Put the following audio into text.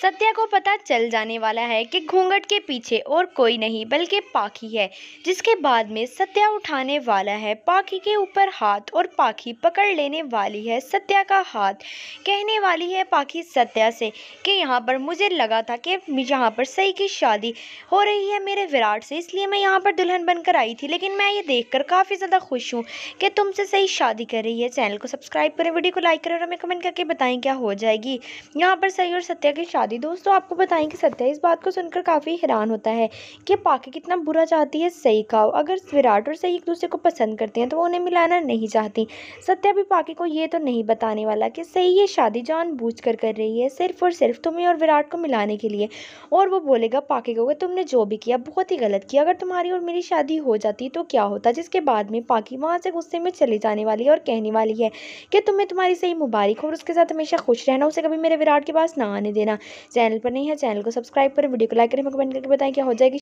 सत्या को पता चल जाने वाला है कि घूंघट के पीछे और कोई नहीं बल्कि पाखी है जिसके बाद में सत्या उठाने वाला है पाखी के ऊपर हाथ और पाखी पकड़ लेने वाली है सत्या का हाथ कहने वाली है पाखी सत्या से कि यहाँ पर मुझे लगा था कि यहाँ पर सही की शादी हो रही है मेरे विराट से इसलिए मैं यहाँ पर दुल्हन बनकर आई थी लेकिन मैं ये देख काफ़ी ज़्यादा खुश हूँ कि तुमसे सही शादी कर रही है चैनल को सब्सक्राइब करें वीडियो को लाइक करें और हमें कमेंट करके बताएँ क्या हो जाएगी यहाँ पर सही और सत्या की शादी दी दोस्तों आपको बताएं कि सत्या इस बात को सुनकर काफ़ी हैरान होता है कि पाकि कितना बुरा चाहती है सही का अगर विराट और सही एक दूसरे को पसंद करते हैं तो वो उन्हें मिलाना नहीं चाहती सत्या भी पाकि को ये तो नहीं बताने वाला कि सही ये शादी जान कर कर रही है सिर्फ और सिर्फ तुम्हें और विराट को मिलाने के लिए और वो बोलेगा पाकि को तुमने जो भी किया बहुत ही गलत किया अगर तुम्हारी और मेरी शादी हो जाती तो क्या होता जिसके बाद में पाकि वहाँ से गुस्से में चली जाने वाली है और कहने वाली है कि तुम्हें तुम्हारी सही मुबारक हो और उसके साथ हमेशा खुश रहना उसे कभी मेरे विराट के पास ना आने देना चैनल पर नहीं है चैनल को सब्सक्राइब करें वीडियो को लाइक करें कमेंट करके बताएं क्या हो जाएगी